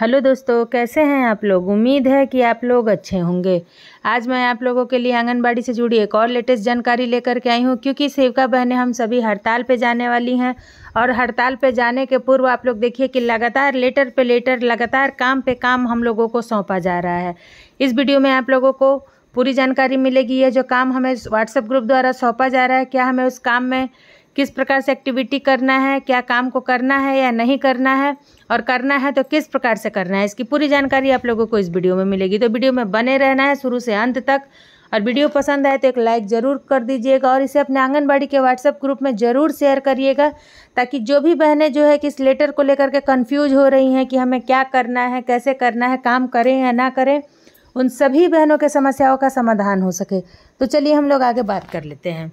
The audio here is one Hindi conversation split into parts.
हेलो दोस्तों कैसे हैं आप लोग उम्मीद है कि आप लोग अच्छे होंगे आज मैं आप लोगों के लिए आंगनबाड़ी से जुड़ी एक और लेटेस्ट जानकारी लेकर के आई हूँ क्योंकि सेविका बहनें हम सभी हड़ताल पे जाने वाली हैं और हड़ताल पे जाने के पूर्व आप लोग देखिए कि लगातार लेटर पे लेटर लगातार काम पे काम हम लोगों को सौंपा जा रहा है इस वीडियो में आप लोगों को पूरी जानकारी मिलेगी यह जो काम हमें व्हाट्सएप ग्रुप द्वारा सौंपा जा रहा है क्या हमें उस काम में किस प्रकार से एक्टिविटी करना है क्या काम को करना है या नहीं करना है और करना है तो किस प्रकार से करना है इसकी पूरी जानकारी आप लोगों को इस वीडियो में मिलेगी तो वीडियो में बने रहना है शुरू से अंत तक और वीडियो पसंद आए तो एक लाइक ज़रूर कर दीजिएगा और इसे अपने आंगनबाड़ी के व्हाट्सएप ग्रुप में ज़रूर शेयर करिएगा ताकि जो भी बहनें जो है कि इस लेटर को लेकर के कन्फ्यूज हो रही हैं कि हमें क्या करना है कैसे करना है काम करें या ना करें उन सभी बहनों के समस्याओं का समाधान हो सके तो चलिए हम लोग आगे बात कर लेते हैं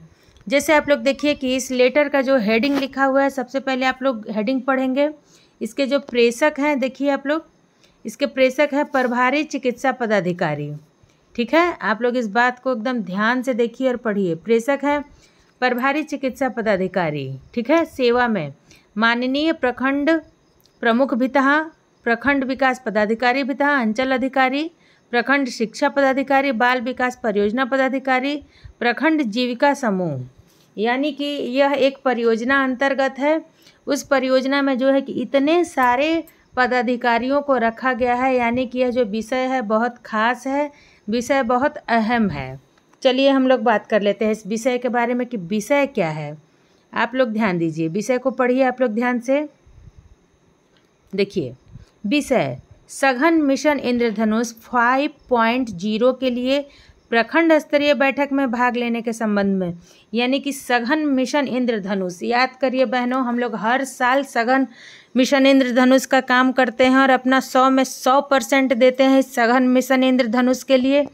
जैसे आप लोग देखिए कि इस लेटर का जो हेडिंग लिखा हुआ है सबसे पहले आप लोग हेडिंग पढ़ेंगे इसके जो प्रेषक हैं देखिए आप लोग इसके प्रेषक हैं प्रभारी चिकित्सा पदाधिकारी ठीक है आप लोग इस बात को एकदम ध्यान से देखिए और पढ़िए प्रेषक हैं प्रभारी चिकित्सा पदाधिकारी ठीक है सेवा में माननीय प्रखंड प्रमुख था प्रखंड विकास पदाधिकारी था अंचल अधिकारी प्रखंड शिक्षा पदाधिकारी बाल विकास परियोजना पदाधिकारी प्रखंड जीविका समूह यानी कि यह एक परियोजना अंतर्गत है उस परियोजना में जो है कि इतने सारे पदाधिकारियों को रखा गया है यानी कि यह जो विषय है बहुत खास है विषय बहुत अहम है चलिए हम लोग बात कर लेते हैं इस विषय के बारे में कि विषय क्या है आप लोग ध्यान दीजिए विषय को पढ़िए आप लोग ध्यान से देखिए विषय सघन मिशन इंद्रधनुष 5.0 के लिए प्रखंड स्तरीय बैठक में भाग लेने के संबंध में यानी कि सघन मिशन इंद्रधनुष याद करिए बहनों हम लोग हर साल सघन मिशन इंद्रधनुष का काम करते हैं और अपना सौ में सौ परसेंट देते हैं सघन मिशन इंद्रधनुष के लिए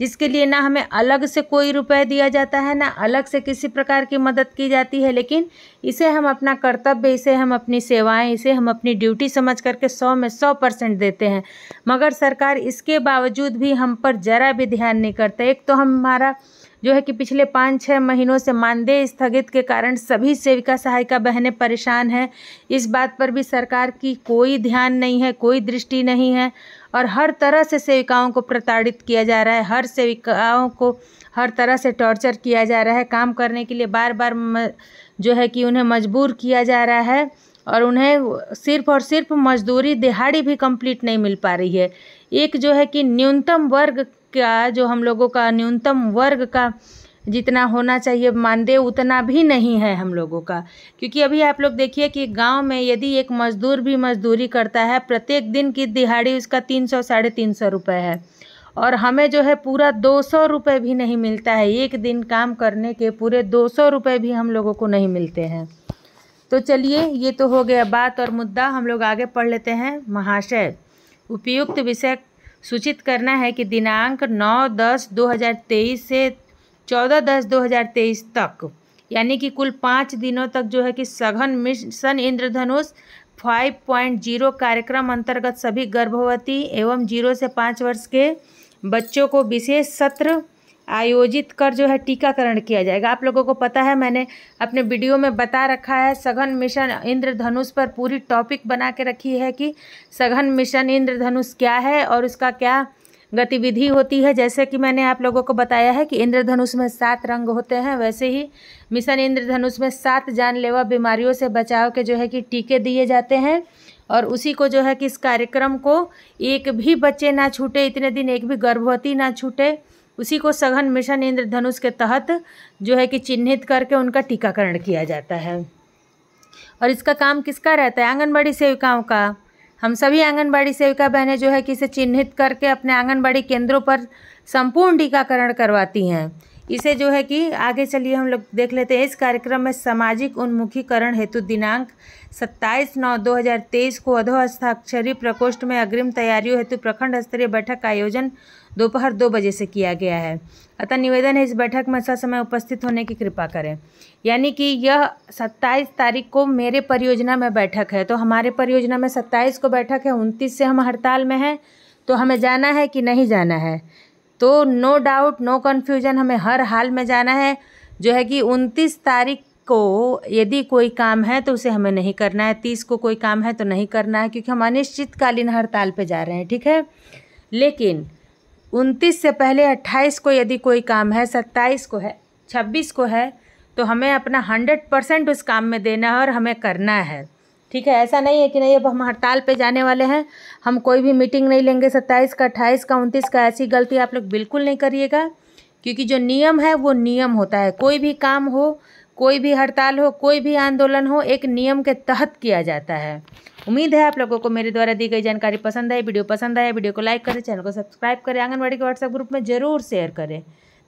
जिसके लिए ना हमें अलग से कोई रुपए दिया जाता है ना अलग से किसी प्रकार की मदद की जाती है लेकिन इसे हम अपना कर्तव्य इसे हम अपनी सेवाएं इसे हम अपनी ड्यूटी समझ करके सौ में सौ परसेंट देते हैं मगर सरकार इसके बावजूद भी हम पर ज़रा भी ध्यान नहीं करते एक तो हमारा जो है कि पिछले पाँच छः महीनों से मानदेय स्थगित के कारण सभी सेविका सहायिका बहनें परेशान हैं इस बात पर भी सरकार की कोई ध्यान नहीं है कोई दृष्टि नहीं है और हर तरह से सेविकाओं को प्रताड़ित किया जा रहा है हर सेविकाओं को हर तरह से टॉर्चर किया जा रहा है काम करने के लिए बार बार जो है कि उन्हें मजबूर किया जा रहा है और उन्हें सिर्फ और सिर्फ मजदूरी दिहाड़ी भी कंप्लीट नहीं मिल पा रही है एक जो है कि न्यूनतम वर्ग का जो हम लोगों का न्यूनतम वर्ग का जितना होना चाहिए मानदेय उतना भी नहीं है हम लोगों का क्योंकि अभी आप लोग देखिए कि गांव में यदि एक मज़दूर भी मज़दूरी करता है प्रत्येक दिन की दिहाड़ी उसका तीन सौ साढ़े तीन सौ रुपये है और हमें जो है पूरा दो सौ रुपये भी नहीं मिलता है एक दिन काम करने के पूरे दो सौ रुपये भी हम लोगों को नहीं मिलते हैं तो चलिए ये तो हो गया बात और मुद्दा हम लोग आगे पढ़ लेते हैं महाशय उपयुक्त विषय सूचित करना है कि दिनांक 9 दस 2023 से 14 दस 2023 तक यानी कि कुल पाँच दिनों तक जो है कि सघन मिशन इंद्रधनुष 5.0 कार्यक्रम अंतर्गत सभी गर्भवती एवं जीरो से पाँच वर्ष के बच्चों को विशेष सत्र आयोजित कर जो है टीकाकरण किया जाएगा आप लोगों को पता है मैंने अपने वीडियो में बता रखा है सघन मिशन इंद्रधनुष पर पूरी टॉपिक बना के रखी है कि सघन मिशन इंद्रधनुष क्या है और उसका क्या गतिविधि होती है जैसे कि मैंने आप लोगों को बताया है कि इंद्रधनुष में सात रंग होते हैं वैसे ही मिशन इंद्रधनुष में सात जानलेवा बीमारियों से बचाव के जो है कि टीके दिए जाते हैं और उसी को जो है कि इस कार्यक्रम को एक भी बच्चे ना छूटे इतने दिन एक भी गर्भवती ना छूटे उसी को सघन मिशन इंद्रधनुष के तहत जो है कि चिन्हित करके उनका टीकाकरण किया जाता है और इसका काम किसका रहता है आंगनबाड़ी सेविकाओं का हम सभी आंगनबाड़ी सेविका बहनें जो है कि इसे चिन्हित करके अपने आंगनबाड़ी केंद्रों पर संपूर्ण टीकाकरण करवाती हैं इसे जो है कि आगे चलिए हम लोग देख लेते हैं इस कार्यक्रम में सामाजिक उन्मुखीकरण हेतु दिनांक 27 नौ 2023 को अधो हस्ताक्षरी प्रकोष्ठ में अग्रिम तैयारियों हेतु प्रखंड स्तरीय बैठक का आयोजन दोपहर दो बजे से किया गया है अतः निवेदन है इस बैठक में समय उपस्थित होने की कृपा करें यानी कि यह 27 तारीख को मेरे परियोजना में बैठक है तो हमारे परियोजना में 27 को बैठक है 29 से हम हड़ताल में हैं तो हमें जाना है कि नहीं जाना है तो नो डाउट नो कन्फ्यूज़न हमें हर हाल में जाना है जो है कि उनतीस तारीख को यदि कोई काम है तो उसे हमें नहीं करना है तीस को कोई काम है तो नहीं करना है क्योंकि हम अनिश्चितकालीन हड़ताल पे जा रहे हैं ठीक है लेकिन उनतीस से पहले अट्ठाईस को यदि कोई काम है सत्ताईस को है छब्बीस को है तो हमें अपना हंड्रेड परसेंट उस काम में देना है और हमें करना है ठीक है ऐसा नहीं है कि नहीं अब हम हड़ताल पे जाने वाले हैं हम कोई भी मीटिंग नहीं लेंगे सत्ताईस का अट्ठाईस का उनतीस का ऐसी गलती आप लोग बिल्कुल नहीं करिएगा क्योंकि जो नियम है वो नियम होता है कोई भी काम हो कोई भी हड़ताल हो कोई भी आंदोलन हो एक नियम के तहत किया जाता है उम्मीद है आप लोगों को मेरे द्वारा दी गई जानकारी पसंद आई वीडियो पसंद आया वीडियो को लाइक करें चैनल को सब्सक्राइब करें आंगनबाड़ी के व्हाट्सएप ग्रुप में ज़रूर शेयर करें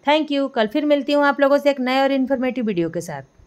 थैंक यू कल फिर मिलती हूँ आप लोगों से एक नए और इन्फॉर्मेटिव वीडियो के साथ